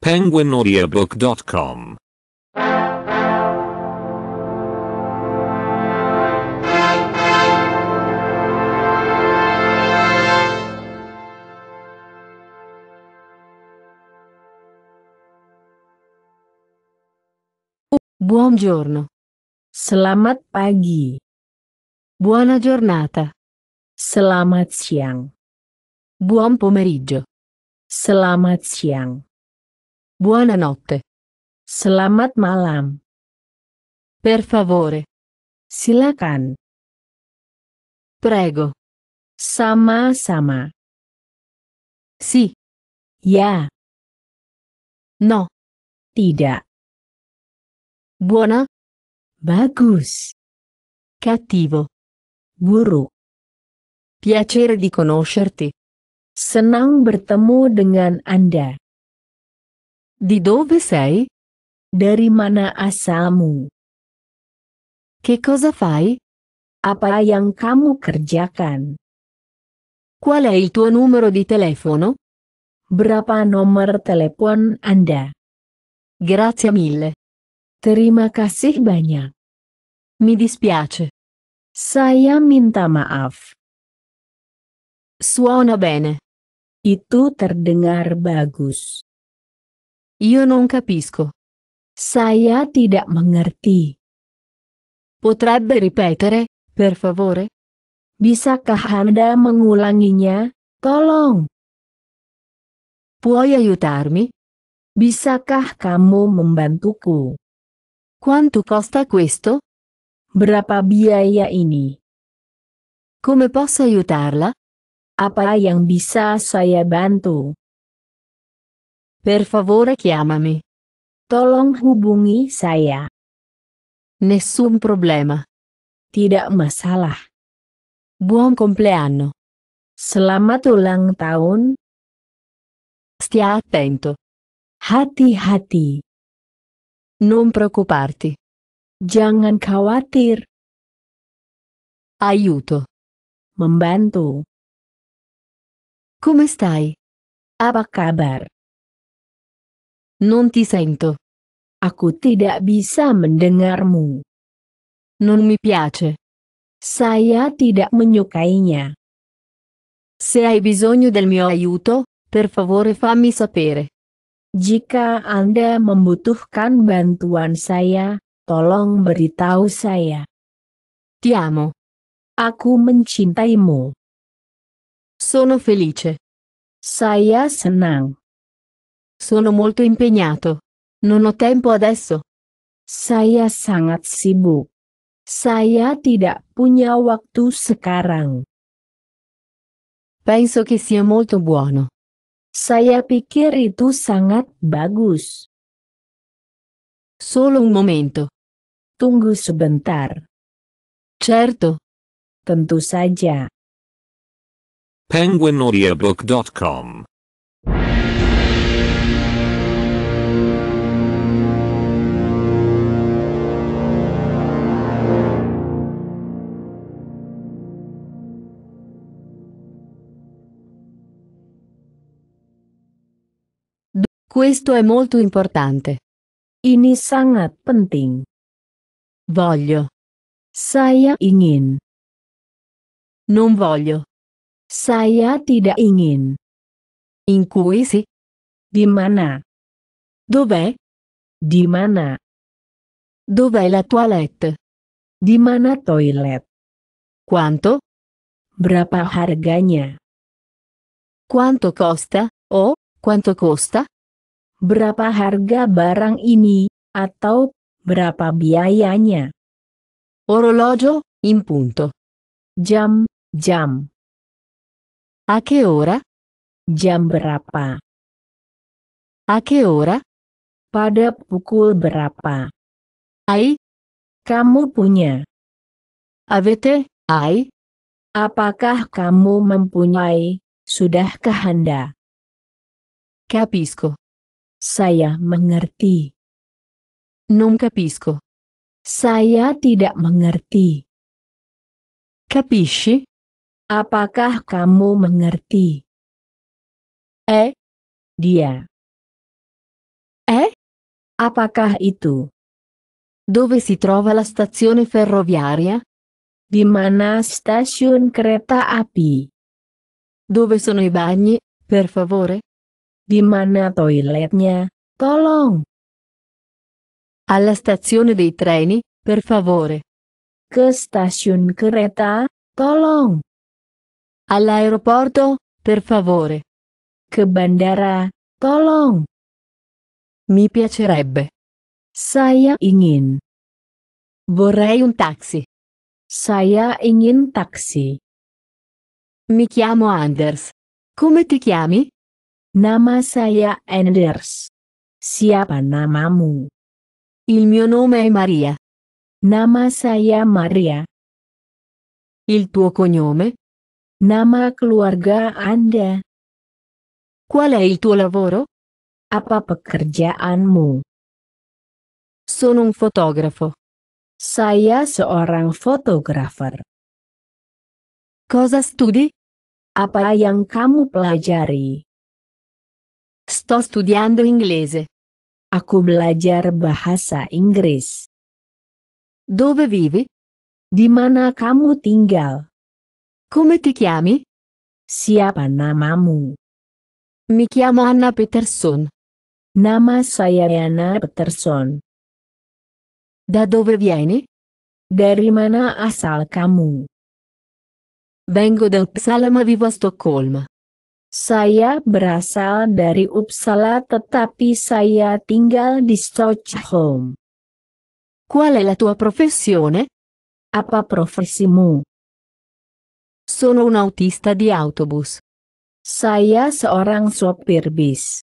penguinaudiobook.com Buongiorno. Selamat pagi. Buona giornata. Selamat siang. Buon pomeriggio. Selamat siang. Buonanotte. Selamat malam. Per favore. Silakan. Prego. Sama-sama. Si. Ya. No. Tidak. Buona. Bagus. Cattivo. Buruk. Piacere di conoscerti. Senang bertemu dengan Anda. Di dove sei? Dari mana asalmu? Che cosa fai? Apa yang kamu kerjakan? Qual è il tuo numero di telefono? Berapa nomor telepon Anda? Grazie mille. Terima kasih banyak. Mi dispiace. Saya minta maaf. Suona bene. Itu terdengar bagus. Io non capisco. Saya tidak mengerti. Potrebbe ripetere, per favore? Bisakah Anda mengulanginya? Tolong. Puoi aiutarmi? Bisakah kamu membantuku? Quanto costa questo? Berapa biaya ini? Come posso aiutarla? Apa yang bisa saya bantu? Per favore chiamami. Tolong hubungi saya. Nessun problema. Tidak masalah. Buon compleanno. Selamat ulang tahun. Stia attento. Hati-hati. Non preoccuparti. Jangan khawatir. Aiuto. Membantu. Come stai? Apa kabar? ti sento. Aku tidak bisa mendengarmu. Non mi piace. Saya tidak menyukainya. Se hai bisogno del mio aiuto, per favore fammi sapere. Jika Anda membutuhkan bantuan saya, tolong beritahu saya. Ti amo. Aku mencintaimu. Sono felice. Saya senang. Sono molto impegnato. Non ho tempo adesso. Saya sangat sibuk. Saya tidak punya waktu sekarang. Penso che sia molto buono. Saya pikir itu sangat bagus. Solo un momento. Tunggu sebentar. Certo. Tentu saja. Penguinaudiobook.com Questo è molto importante. Ini sangat penting. Voglio. Saya ingin. Non voglio. Saya tidak ingin. In cui si? Di mana? Dov'è? Di mana? Dov'è la toilette? Di mana toilet? Quanto? Berapa harganya? Quanto costa? Oh, quanto costa? berapa harga barang ini, atau berapa biayanya. Orologio, in Jam, jam. A che ora? Jam berapa? A che ora? Pada pukul berapa? Ai? Kamu punya. Avete, ai? Apakah kamu mempunyai? Sudahkah Anda? Capisco. Saya mengerti. Non capisco. Saya tidak mengerti. Capisci? Apakah kamu mengerti? Eh? Dia. Eh? Apakah itu? Dove si trova la stazione ferroviaria? Di mana stasiun kereta api? Dove sono i bagni, per favore? Di mana toiletnya? Tolong. Alla stazione dei treni, per favore. Ke stasiun kereta, tolong. All'aeroporto, per favore. Ke bandara, tolong. Mi piacerebbe. Saya ingin. Vorrei un taxi. Saya ingin taxi. Mi chiamo Anders. Come ti chiami? Nama saya Anders. Siapa namamu? Il mio nome è Maria. Nama saya Maria. Il tuo cognome? Nama keluarga Anda. Qual è il tuo lavoro? Apa pekerjaanmu? Sono un fotografo. Saya seorang fotografer. Cosa studi? Apa yang kamu pelajari? Sto studiando inglese. Aku belajar bahasa Inggris. Dove vivi? Di mana kamu tinggal? Come ti chiami? Siapa namamu? Mi chiamo Anna Peterson. Nama saya Anna Peterson. Da dove vieni? Dari mana asal kamu? Vengo dal Psalma vivo a Stoccolma. Saya berasal dari Uppsala tetapi saya tinggal di Stockholm. Qual è la tua professione? Apa profesimu? Sono un autista di autobus. Saya seorang sopir bis.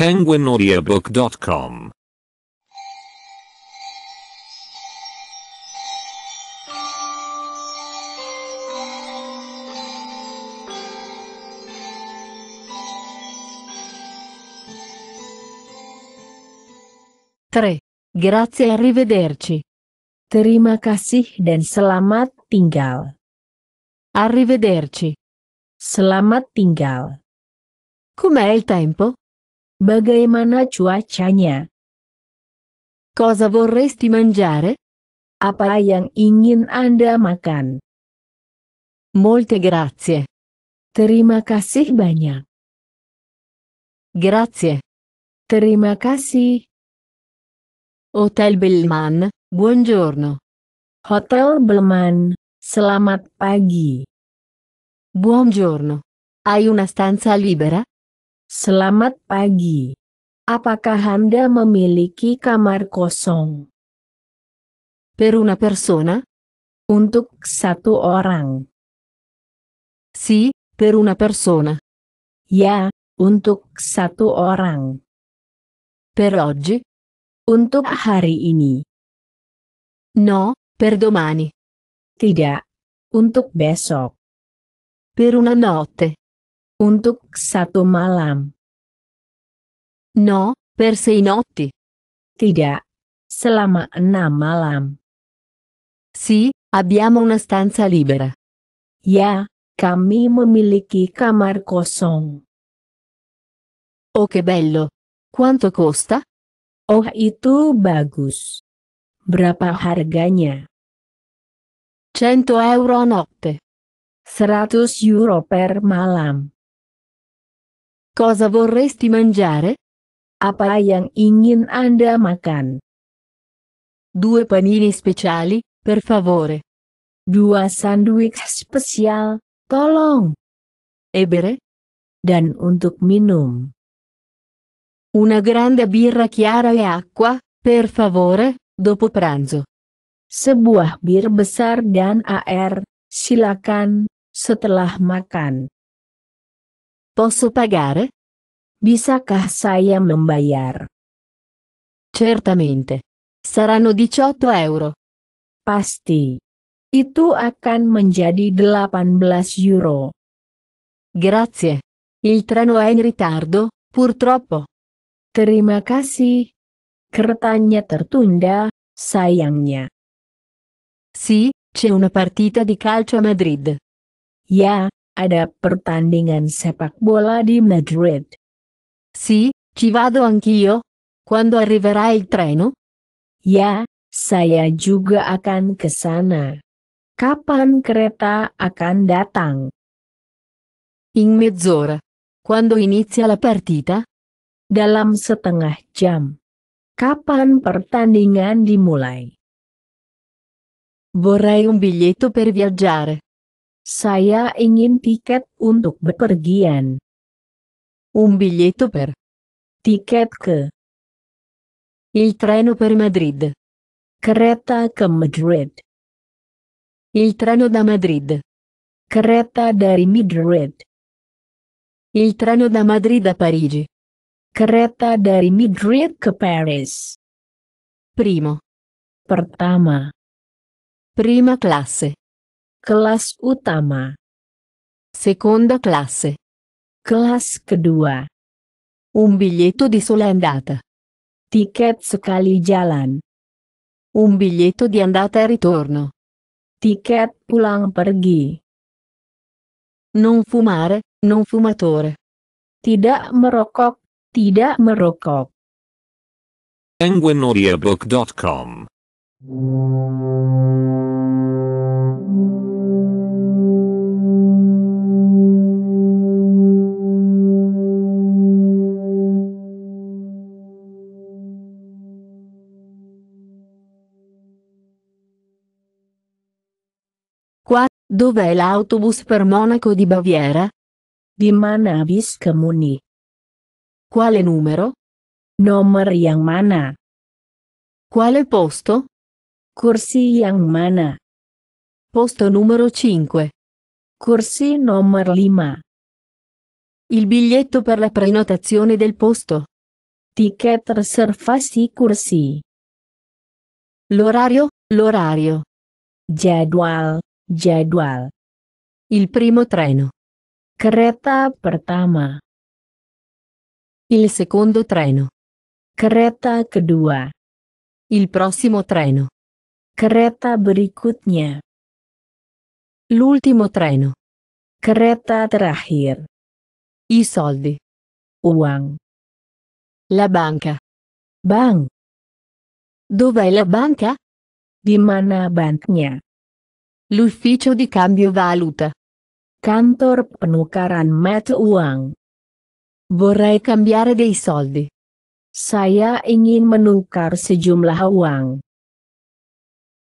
Penguinaudiabook.com 3. Grazie e arrivederci. Terima kasih dan selamat tinggal. Arrivederci. Selamat tinggal. Com'è il tempo? Bagaimana cuacanya? Cosa vorresti mangiare? Apa yang ingin Anda makan? Molte grazie. Terima kasih banyak. Grazie. Terima kasih. Hotel Belman, buongiorno. Hotel Belman, selamat pagi. Buongiorno. Hai una stanza libera? Selamat pagi. Apakah Anda memiliki kamar kosong? Per una persona? Untuk satu orang. Si, per una persona. Ya, untuk satu orang. Per oggi? Untuk hari ini. No, per domani. Tidak. Untuk besok. Per una notte. Untuk satu malam. No, per sei notti. Tidak. Selama enam malam. si, abbiamo una stanza libera. Ya, kami memiliki kamar kosong. Oh che bello! Quanto costa? Oh itu bagus. Berapa harganya? Cento euro notte. 100 euro per malam. Cosa vorresti mangiare? Apa yang ingin Anda makan? Due panini speciali, per favore. Dua sandwich spesial, tolong. E Dan untuk minum. Una grande birra chiara e acqua, per favore, dopo pranzo. Sebuah bir besar dan air, silakan, setelah makan. Posso pagare? Bisakah saya membayar? Certamente. Saranno 18 euro. Pasti. Itu akan menjadi 18 euro. Grazie. Il treno è in ritardo, purtroppo. Terima kasih. Kertanya tertunda, sayangnya. Si, c'è una partita di calcio a Madrid. Ya, ada pertandingan sepak bola di Madrid. Si, ci vado anch'io. Quando arriverà il treno? Ya, saya juga akan ke sana. Kapan kereta akan datang? In mezz'ora. Quando inizia la partita? dalam setengah jam. Kapan pertandingan dimulai? Vorrei un biglietto per viaggiare. Saya ingin tiket untuk bepergian. Un biglietto per. Tiket ke. Il treno per Madrid. Kereta ke Madrid. Il treno da Madrid. Kereta dari Madrid. Il treno da Madrid a Parigi. Kereta dari Madrid ke Paris. Primo. Pertama. Prima classe. Kelas utama. Seconda classe. Kelas kedua. Un biglietto di sola andata. Tiket sekali jalan. Un biglietto di andata e ritorno. Tiket pulang pergi. Non fumare, non fumatore. Tidak merokok Tidak merokok. Penguinaudiobook.com Qua, dov'è l'autobus per Monaco di Baviera? Di mana habis kamu nih? Quale numero? Nomor yang mana? Quale posto? Corsi yang mana? Posto numero 5. Corsi numero 5. Il biglietto per la prenotazione del posto. Ticket reservasi kursi. L'orario, l'orario. Jadwal, jadwal. Il primo treno. Kereta pertama. Il secondo treno. Kereta kedua. Il prossimo treno. Kereta berikutnya. L'ultimo treno. Kereta terakhir. I soldi. Uang. La banca. Bank. Dov'è la banca? Di mana banknya? L'ufficio di cambio valuta. Kantor penukaran mata uang. Vorrei cambiare dei soldi. Saya ingin menukar sejumlah uang.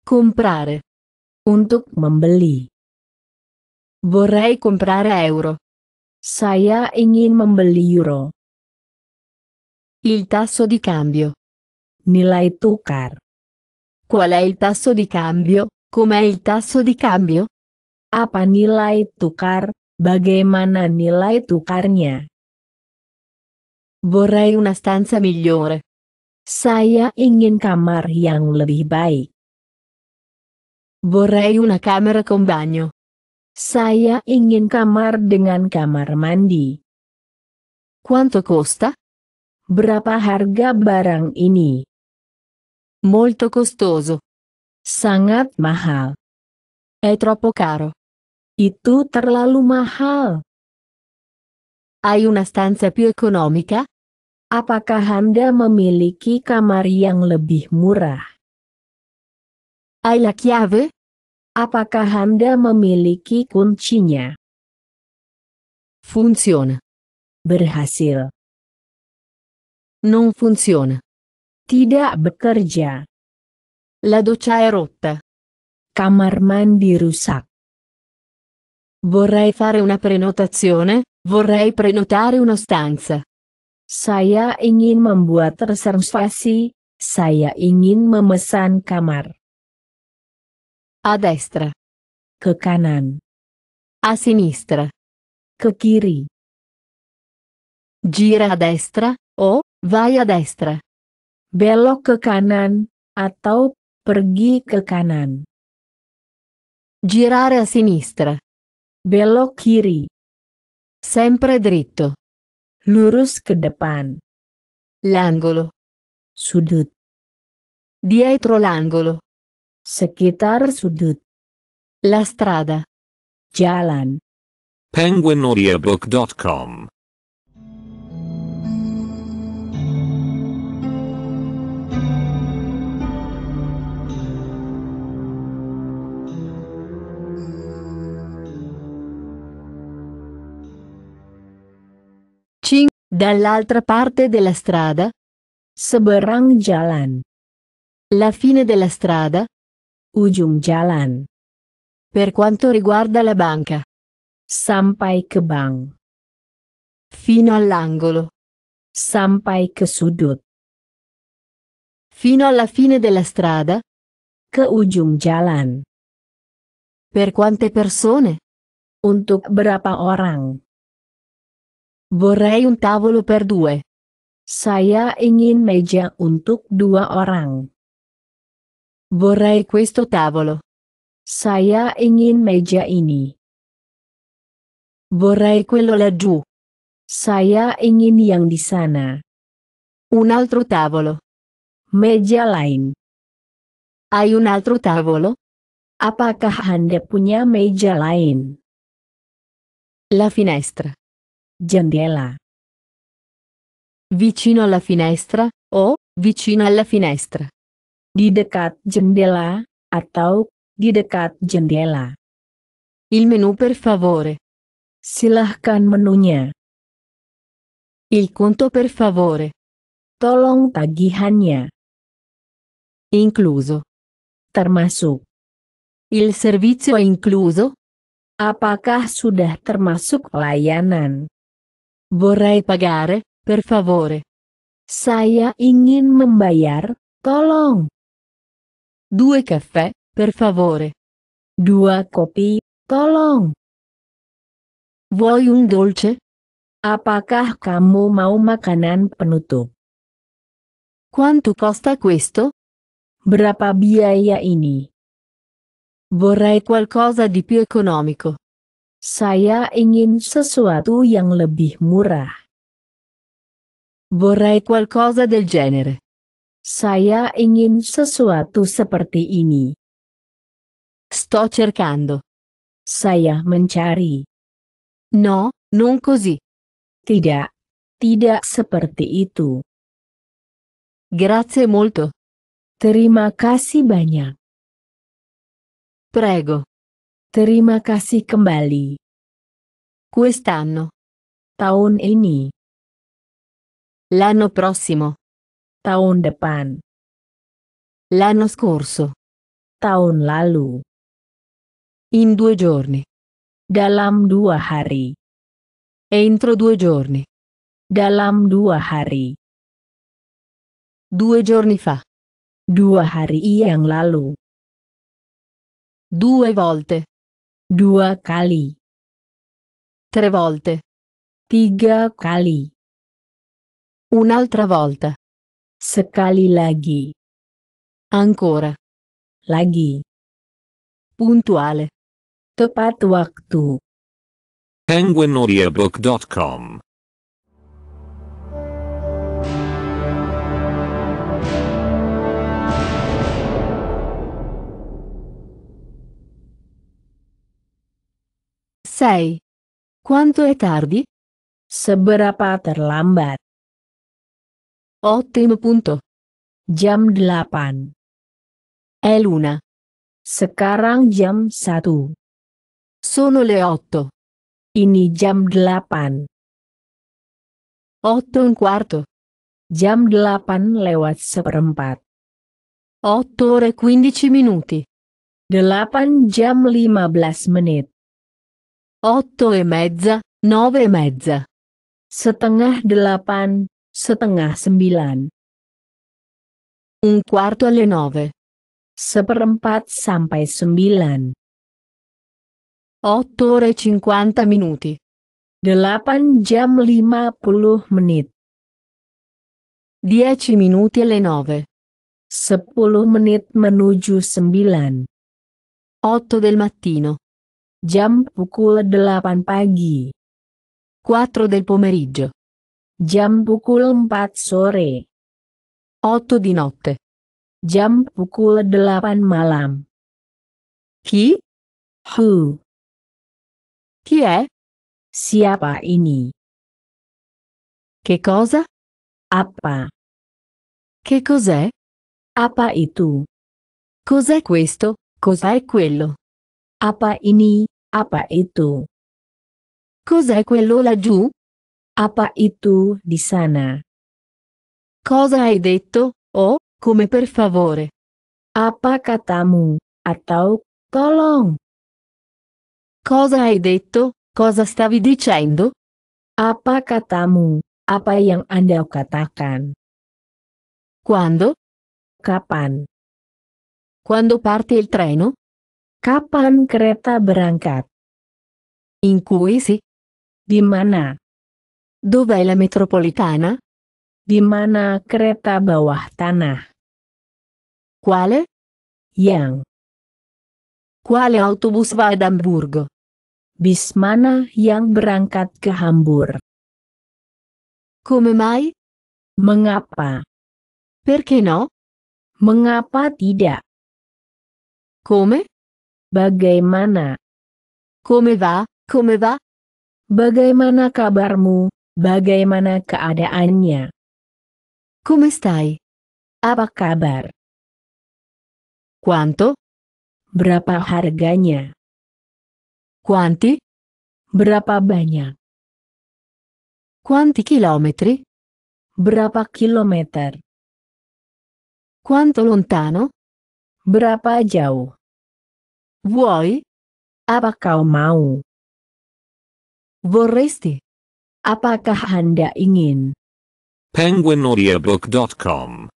Comprare. Untuk membeli. Vorrei comprare euro. Saya ingin membeli euro. Il tasso di cambio. Nilai tukar. Qual è il tasso di cambio? Com'è il tasso di cambio? Apa nilai tukar? Bagaimana nilai tukarnya? Vorrei una stanza migliore. Saya ingin kamar yang lebih baik. Vorrei una camera con bagno. Saya ingin kamar dengan kamar mandi. Quanto costa? Berapa harga barang ini? Molto costoso. Sangat mahal. È troppo caro. Itu terlalu mahal. Hai una stanza più economica? Apakah Anda memiliki kamar yang lebih murah? Hay ya, Apakah Anda memiliki kuncinya? Funziona. Berhasil. Non funziona. Tidak bekerja. La doccia è rotta. Kamar mandi rusak. Vorrei fare una prenotazione, vorrei prenotare una stanza. Saya ingin membuat reservasi, saya ingin memesan kamar. A destra. Ke kanan. A sinistra. Ke kiri. Gira a destra, o, vai a destra. Belok ke kanan, atau, pergi ke kanan. Girare a sinistra. Belok kiri. Sempre dritto lurus ke depan. L'angolo. Sudut. Dietro l'angolo. Sekitar sudut. La strada. Jalan. Penguinaudiobook.com Dall'altra parte della strada? Seberang jalan. La fine della strada? Ujung jalan. Per quanto riguarda la banca? Sampai ke bank. Fino all'angolo. Sampai ke sudut. Fino alla fine della strada? Ke ujung jalan. Per quante persone? Untuk berapa orang? Vorrei un tavolo per due. Saya ingin meja untuk dua orang. Vorrei questo tavolo. Saya ingin meja ini. Vorrei quello laggiù. Saya ingin yang di sana. Un altro tavolo. Meja lain. Hai un altro tavolo? Apakah Anda punya meja lain? La finestra. Jendela. Vicino alla finestra, o, vicino alla finestra. Di dekat jendela, atau, di dekat jendela. Il menu per favore. Silahkan menunya. Il conto per favore. Tolong tagihannya. Incluso. Termasuk. Il servizio incluso? Apakah sudah termasuk layanan? Vorrei pagare, per favore. Saya ingin membayar, tolong. Due caffè, per favore. Due kopi, tolong. Vuoi un dolce? Apakah kamu mau makanan penutup? Quanto costa questo? Berapa biaya ini? Vorrei qualcosa di più economico. Saya ingin sesuatu yang lebih murah. Vorrei qualcosa del genere. Saya ingin sesuatu seperti ini. Sto cercando. Saya mencari. No, non così. Tidak, tidak seperti itu. Grazie molto. Terima kasih banyak. Prego. Terima kasih kembali. Quest'anno. Tahun ini. L'anno prossimo. Tahun depan. L'anno scorso. Tahun lalu. In due giorni. Dalam dua hari. Entro due giorni. Dalam dua hari. Due giorni fa. Dua hari yang lalu. Due volte. dua kali, tre volte, tiga kali, un'altra volta, sekali lagi, ancora, lagi, puntuale, tepat waktu. Penguinaudiabook.com selesai. Quanto è tardi? Seberapa terlambat? Ottimo punto. Jam 8. È Sekarang jam 1. Sono le 8. Ini jam 8. 8 e un quarto. Jam 8 lewat seperempat. 8 ore 15 e minuti. 8 jam 15 menit. otto e mezza, nove e mezza. Setengah delapan, setengah sembilan. Un quarto alle nove. Seperempat sampai sembilan. Otto ore e cinquanta minuti. Delapan jam lima puluh menit. Dieci minuti alle nove. Sepuluh menit menuju sembilan. Otto del mattino. Jam pukul 8 pagi. 4 del pomeriggio. Jam pukul 4 sore. 8 di notte. Jam pukul 8 malam. Chi? Who? Chi è? Siapa ini? Che cosa? Apa. Che cos'è? Apa itu? Cos'è questo? Cos'è quello? Apa ini? Apa itu? Cos'è quello laggiù? Apa itu di sana? Cosa hai detto? Oh, come per favore. Apa katamu? Atau, tolong. Cosa hai detto? Cosa stavi dicendo? Apa katamu? Apa yang Anda katakan? Quando? Kapan? Quando parte il treno? Kapan kereta berangkat? Inkuisi. Di mana? Dov'è la metropolitana? Di mana kereta bawah tanah? Quale? Yang. Quale autobus va ad Hamburgo? Bis mana yang berangkat ke Hamburg? Come mai? Mengapa? Perché no? Mengapa tidak? Come? Bagaimana? Come va, come va? Bagaimana kabarmu? Bagaimana keadaannya? Come stai? Apa kabar? Quanto? Berapa harganya? Quanti? Berapa banyak? Quanti chilometri? Berapa kilometer? Quanto lontano? Berapa jauh? Vuoi? apa kau mau? Vorresti? Apakah Anda ingin? penguinaudiobook.com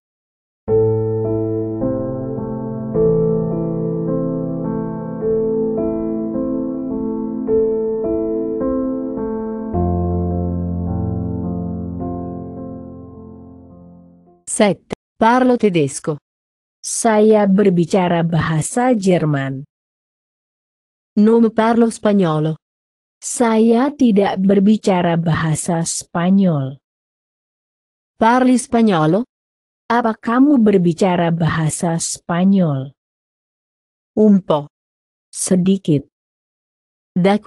Set. Parlo tedesco. Saya berbicara bahasa Jerman. Non parlo spagnolo. Saya tidak berbicara bahasa Spanyol. Parli spagnolo? Apa kamu berbicara bahasa Spanyol? Umpo. Sedikit. Da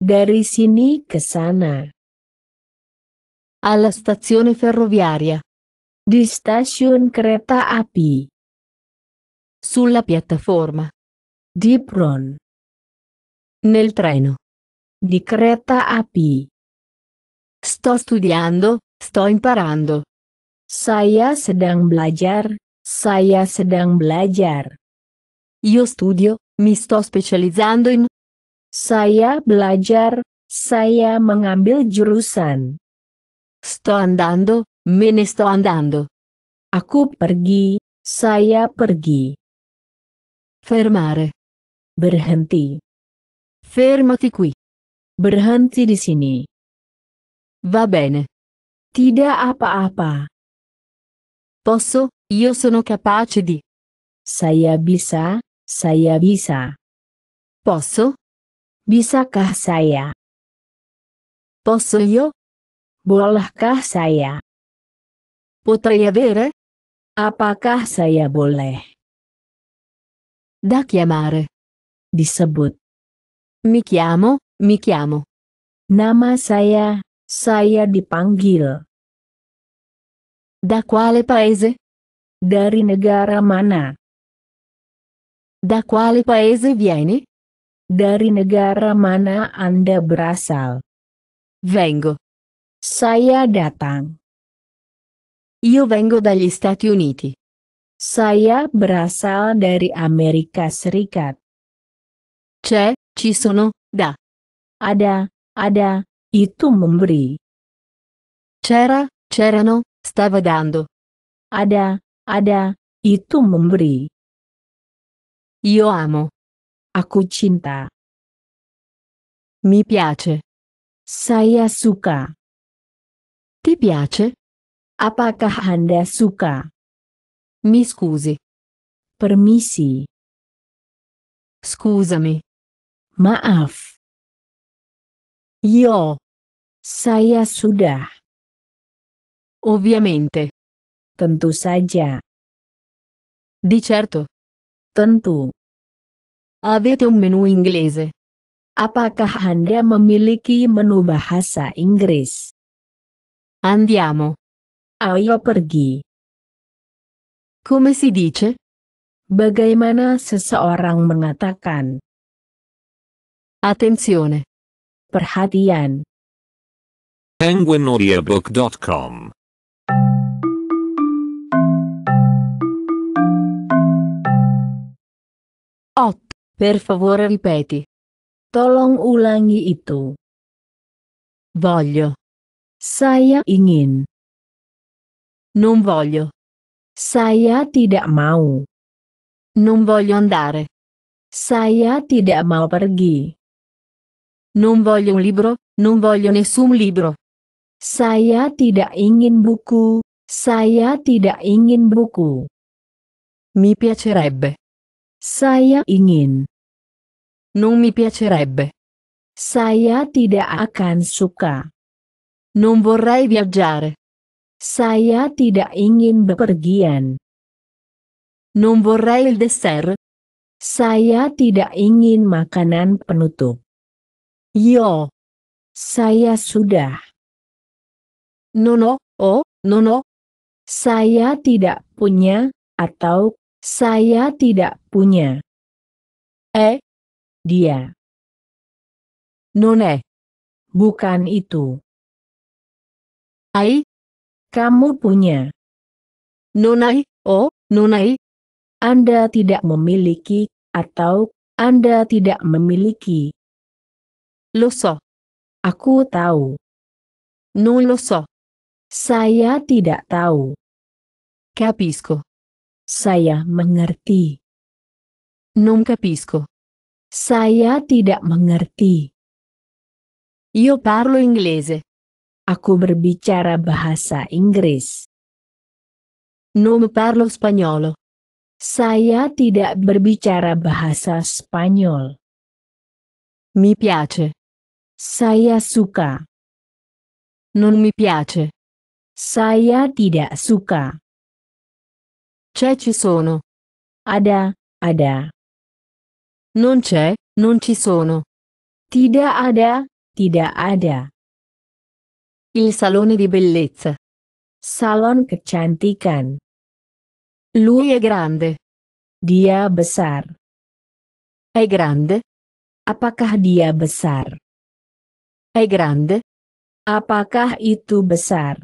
Dari sini ke sana. Alla stazione ferroviaria. Di stasiun kereta api. Sulla piattaforma. Di pron. Nel treno. Di Creta a P. Sto studiando, sto imparando. Saya sedang belajar, saya sedang belajar. Io studio, mi sto specializzando in. Saya belajar, saya mengambil jurusan. Sto andando, me ne sto andando. Aku pergi, saya pergi. Fermare. Berhenti. Fermati qui. Berhenti di sini. Va bene. Tidak apa-apa. Posso, io sono capace di. Saya bisa, saya bisa. Posso? Bisakah saya? Posso io? Bolehkah saya? Potrei avere? Apakah saya boleh? Da chiamare. Disebut. Mi chiamo, mi chiamo. Nama saya, saya dipanggil. Da quale paese? Dari negara mana? Da quale paese vieni? Dari negara mana Anda berasal? Vengo. Saya datang. Io vengo dagli Stati Uniti. Saya berasal dari Amerika Serikat. C'è Cisono, da. Ada, ada, itu memberi. C'era, c'erano, stava dando. Ada, ada, itu memberi. Io amo. Aku cinta. Mi piace. Saya suka. Ti piace? Apakah Anda suka? Mi scusi. Permisi. Scusami. Maaf. Yo, Saya sudah. Ovviamente. Tentu saja. Di certo. Tentu. Avete un menu inglese? Apakah Anda memiliki menu bahasa Inggris? Andiamo. Ayo pergi. Come si dice? Bagaimana seseorang mengatakan? Attenzione. Perhatian. PenguinAudiobook.com Ot, per favore ripeti. Tolong ulangi itu. Voglio. Saya ingin. Non voglio. Saya tidak mau. Non voglio andare. Saya tidak mau pergi. Non voglio un libro, non voglio nessun libro. Saya tidak ingin buku, saya tidak ingin buku. Mi piacerebbe. Saya ingin. Non mi piacerebbe. Saya tidak akan suka. Non vorrei viaggiare. Saya tidak ingin bepergian. Non vorrei il dessert. Saya tidak ingin makanan penutup. Yo. Saya sudah. Nono, oh, nono. Saya tidak punya, atau saya tidak punya. Eh, dia. None, bukan itu. Ai, kamu punya. Nonai, oh, nonai. Anda tidak memiliki, atau Anda tidak memiliki. Lo so. Aku tahu. Non lo so. Saya tidak tahu. Capisco. Saya mengerti. Non capisco. Saya tidak mengerti. Io parlo inglese. Aku berbicara bahasa Inggris. Non parlo spagnolo. Saya tidak berbicara bahasa Spanyol. Mi piace. Saya suka. Non mi piace. Saya tidak suka. C'è ci sono. Ada, ada. Non c'è, non ci sono. Tidak ada, tidak ada. Il salone di bellezza. Salon kecantikan. Lui è grande. Dia besar. È grande? Apakah dia besar? È grande? Apakah itu besar?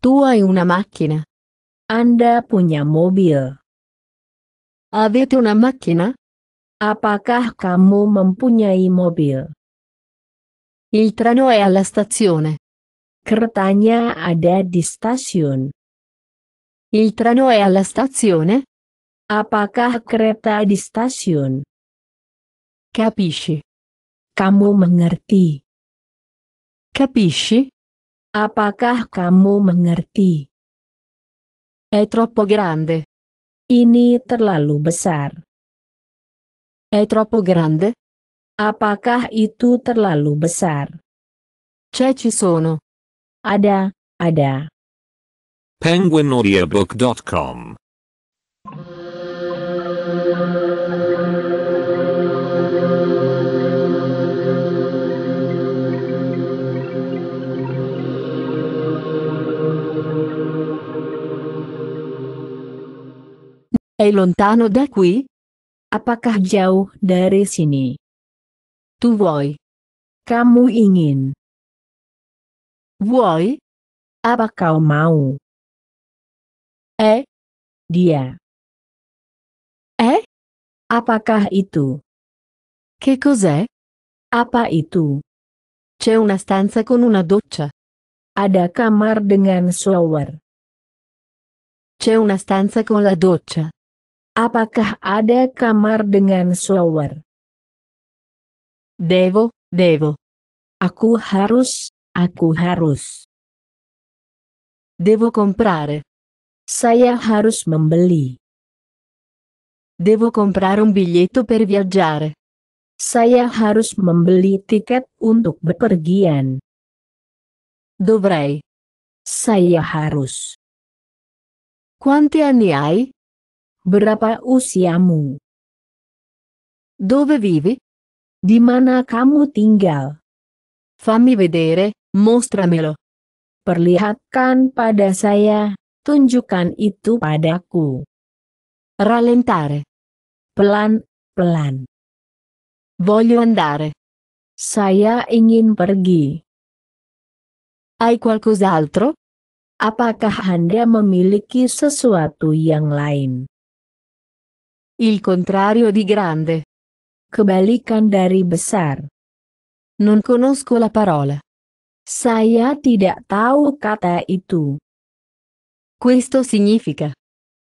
Tu hai una macchina? Anda punya mobil. Avete una macchina? Apakah kamu mempunyai mobil? Il treno è alla stazione. Keretanya ada di stasiun. Il treno è alla stazione? Apakah kereta di stasiun? Capisci? Kamu mengerti. Capisci? Apakah kamu mengerti? È troppo grande. Ini terlalu besar. È troppo grande? Apakah itu terlalu besar? C'è ci sono. Ada, ada. Penguinaudiobook.com È lontano da qui? Apakah jauh dari sini? Tu vuoi? Kamu ingin. Voi, Apa kau mau? Eh? Dia. Eh? Apakah itu? Che cos'è? Apa itu? C'è una stanza con una doccia. Ada kamar dengan shower. C'è una stanza con la doccia. Apakah ada kamar dengan shower? Devo, devo. Aku harus, aku harus. Devo comprare. Saya harus membeli. Devo comprare un biglietto per viaggiare. Saya harus membeli tiket untuk bepergian. Dovrei. Saya harus. Quanti anni hai? Berapa usiamu? Dove vivi? Di mana kamu tinggal? Fammi vedere, mostramelo. Perlihatkan pada saya, tunjukkan itu padaku. Rallentare. Pelan, pelan. Voglio andare. Saya ingin pergi. Hai qualcos'altro? Apakah Anda memiliki sesuatu yang lain? Il contrario di grande. Kebalikan dari besar. Non conosco la parola. Saya tidak tahu kata itu. Questo significa.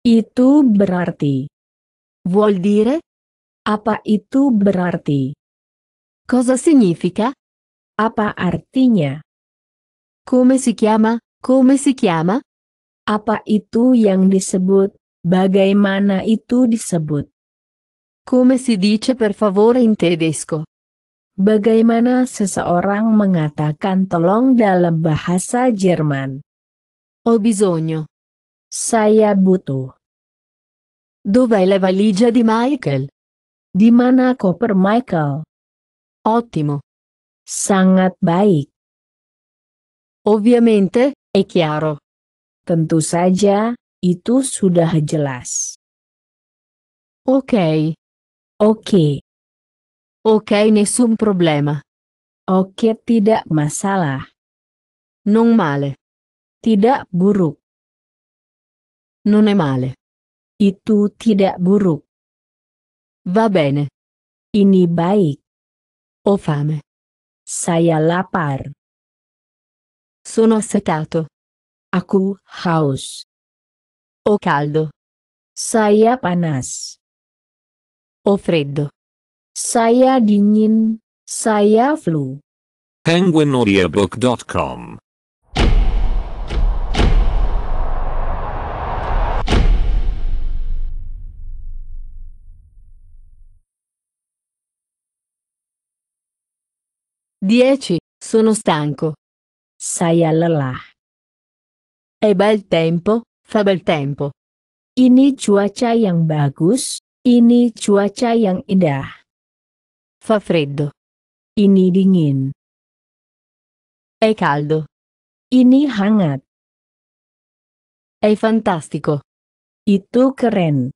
Itu berarti. Vuol dire? Apa itu berarti? Cosa significa? Apa artinya? Come si chiama? Come si chiama? Apa itu yang disebut? Bagaimana itu disebut? Come si dice per favore in tedesco? Bagaimana seseorang mengatakan tolong dalam bahasa Jerman? Ho bisogno. Saya butuh. Dov'è la valigia di Michael? Di mana koper Michael? Ottimo. Sangat baik. Ovviamente, è chiaro. Tentu saja, itu sudah jelas. Oke, oke, Oke, nessun problema. Oke okay, tidak masalah. Nung male. Tidak buruk. Non è male. Itu tidak buruk. Va bene. Ini baik. Ho fame. Saya lapar. Sono assetato. Aku haus. O caldo. Saya panas. O freddo. Saya dingin. Saya flu. penguinaudiobook.com Dieci. Sono stanco. Sai Saya lelah. È bel tempo, Fa bel tempo. Ini cuaca yang bagus, ini cuaca yang indah. Fa freddo. Ini dingin. È caldo. Ini hangat. È fantastico. Itu keren.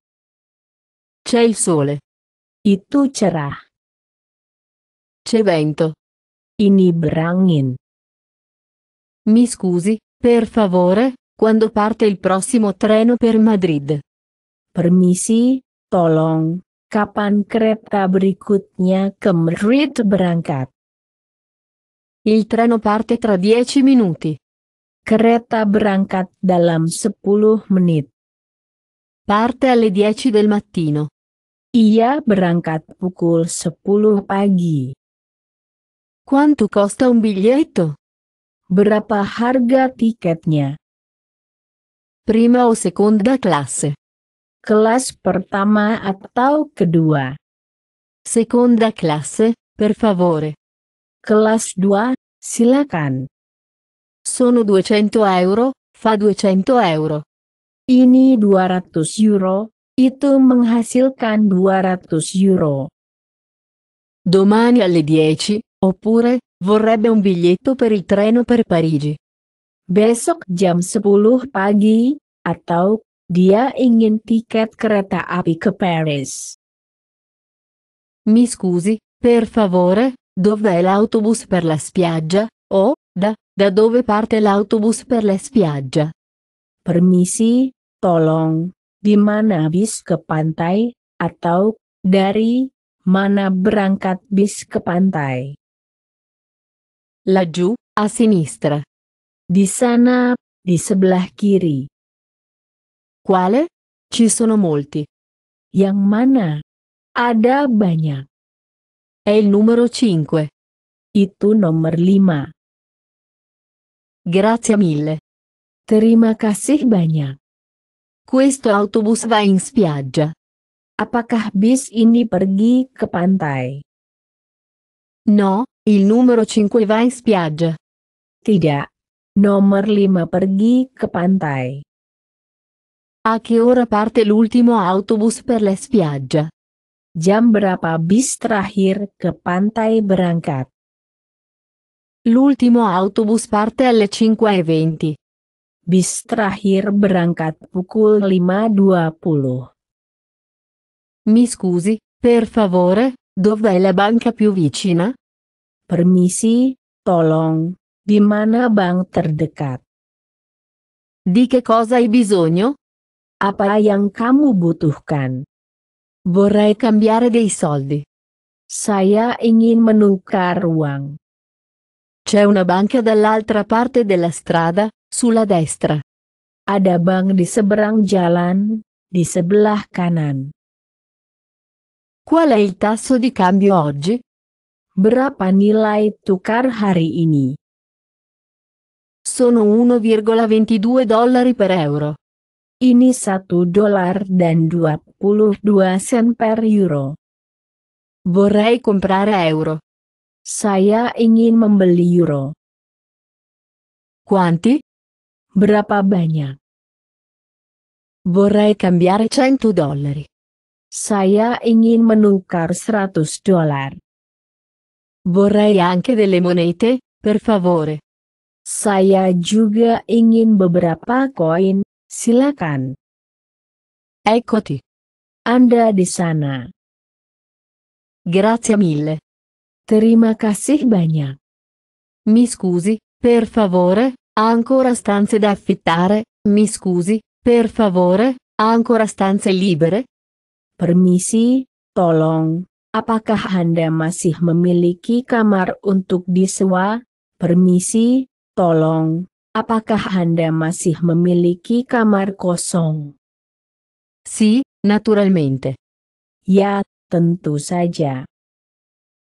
C'è il sole. Itu cerah. C'è vento. Ini berangin. Mi scusi, per favore? Quando parte il prossimo treno per Madrid? Permisi, tolong, kapan kereta berikutnya ke Madrid berangkat? Il treno parte tra 10 minuti. Kereta berangkat dalam 10 menit. Parte alle 10 del mattino. Ia berangkat pukul 10 pagi. Quanto costa un biglietto? Berapa harga tiketnya? prima o seconda classe. Kelas pertama atau kedua. Seconda classe, per favore. Kelas 2, silakan. Sono 200 euro, fa 200 euro. Ini 200 euro, itu menghasilkan 200 euro. Domani alle 10, oppure, vorrebbe un biglietto per il treno per Parigi. besok jam 10 pagi, atau dia ingin tiket kereta api ke Paris. Mi scusi, per favore, dov'è l'autobus per la spiaggia? O, oh, da, da dove parte l'autobus per la spiaggia? Permisi, tolong, di mana bis ke pantai, atau, dari, mana berangkat bis ke pantai? Laju, a sinistra. Di sana, di sebelah kiri. Quale? Ci sono molti. Yang mana? Ada banyak. È il numero 5. Itu nomor 5. Grazie mille. Terima kasih banyak. Questo autobus va in spiaggia. Apakah bis ini pergi ke pantai? No, il numero 5 va in spiaggia. Tidak. Nomor 5 pergi ke pantai. A che ora parte l'ultimo autobus per la spiaggia? Jam berapa bis terakhir ke pantai berangkat? L'ultimo autobus parte alle 5.20. Bis terakhir berangkat pukul 5.20. Mi scusi, per favore, dov'è la banca più vicina? Permisi, tolong, Di mana bank terdekat? Di che cosa hai bisogno? Apa yang kamu butuhkan? Vorrei cambiare dei soldi. Saya ingin menukar uang. C'è una banca dall'altra parte della strada, sulla destra. Ada bank di seberang jalan, di sebelah kanan. Qual è il tasso di cambio oggi? Berapa nilai tukar hari ini? sono 1,22 dollari per euro. Ini 1 dolar dan 22 sen per euro. Vorrei comprare euro. Saya ingin membeli euro. Quanti? Berapa banyak? Vorrei cambiare 100 dollari. Saya ingin menukar 100 dollar. Vorrei anche delle monete, per favore. Saya juga ingin beberapa koin, silakan. Eccoti. Anda di sana. Grazie mille. Terima kasih banyak. Mi scusi, per favore, ancora stanze da affittare? Mi scusi, per favore, ancora stanze libere? Permisi, tolong. Apakah Anda masih memiliki kamar untuk disewa? Permisi, Tolong, apakah Anda masih memiliki kamar kosong? Si, naturalmente. Ya, tentu saja.